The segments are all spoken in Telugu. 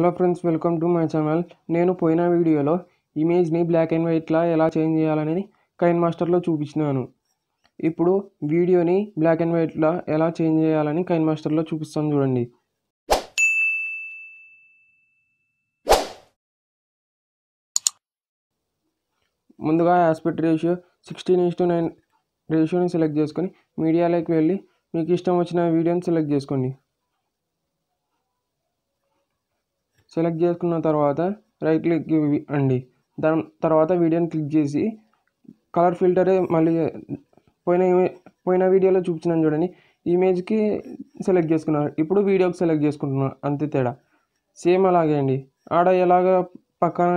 hello friends welcome to my channel నేను పోయిన వీడియోలో ఇమేజ్ని బ్లాక్ అండ్ వైట్లా ఎలా చేంజ్ చేయాలనేది కైన్ మాస్టర్లో చూపించినాను ఇప్పుడు వీడియోని బ్లాక్ అండ్ వైట్లా ఎలా చేంజ్ చేయాలని కైన్ మాస్టర్లో చూపిస్తాను చూడండి ముందుగా aspect ratio sixteen is to nine రేషియోని సెలెక్ట్ చేసుకొని మీడియాలోకి వెళ్ళి మీకు ఇష్టం వచ్చిన వీడియోని సెలెక్ట్ చేసుకోండి సెలెక్ట్ చేసుకున్న తర్వాత రైట్ క్లిక్ అండి దాని తర్వాత వీడియోని క్లిక్ చేసి కలర్ ఫిల్టరే మళ్ళీ పోయిన పోయిన వీడియోలో చూపించినాను చూడండి ఇమేజ్కి సెలెక్ట్ చేసుకున్నారు ఇప్పుడు వీడియోకి సెలెక్ట్ చేసుకుంటున్నాను అంతే తేడా సేమ్ అలాగే అండి ఆడ ఎలాగ పక్కన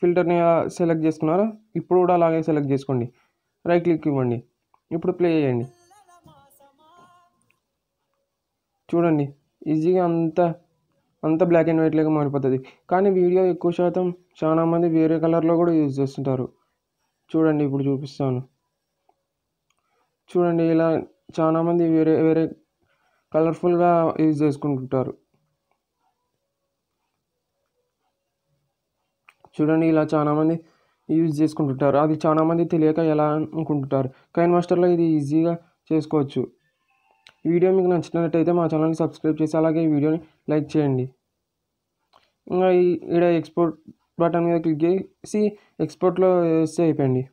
ఫిల్టర్ని సెలెక్ట్ చేసుకున్నారో ఇప్పుడు కూడా అలాగే సెలెక్ట్ చేసుకోండి రైట్ క్లిక్ ఇవ్వండి ఇప్పుడు ప్లే చేయండి చూడండి ఈజీగా అంతా అంత బ్లాక్ అండ్ వైట్లోకి మారిపోతుంది కానీ వీడియో ఎక్కువ శాతం చాలామంది వేరే కలర్లో కూడా యూజ్ చేస్తుంటారు చూడండి ఇప్పుడు చూపిస్తాను చూడండి ఇలా చాలామంది వేరే వేరే కలర్ఫుల్గా యూజ్ చేసుకుంటుంటారు చూడండి ఇలా చాలామంది యూజ్ చేసుకుంటుంటారు అది చాలామంది తెలియక ఎలా అనుకుంటుంటారు కైన్ మాస్టర్లో ఇది ఈజీగా చేసుకోవచ్చు ఈ వీడియో మీకు నచ్చినట్టయితే మా ఛానల్ని సబ్స్క్రైబ్ చేసి అలాగే ఈ వీడియోని లైక్ చేయండి ఇంకా ఇక్కడ ఎక్స్పోర్ట్ బటన్ మీద క్లిక్ చేసి ఎక్స్పోర్ట్లో వేస్తే అయిపోయింది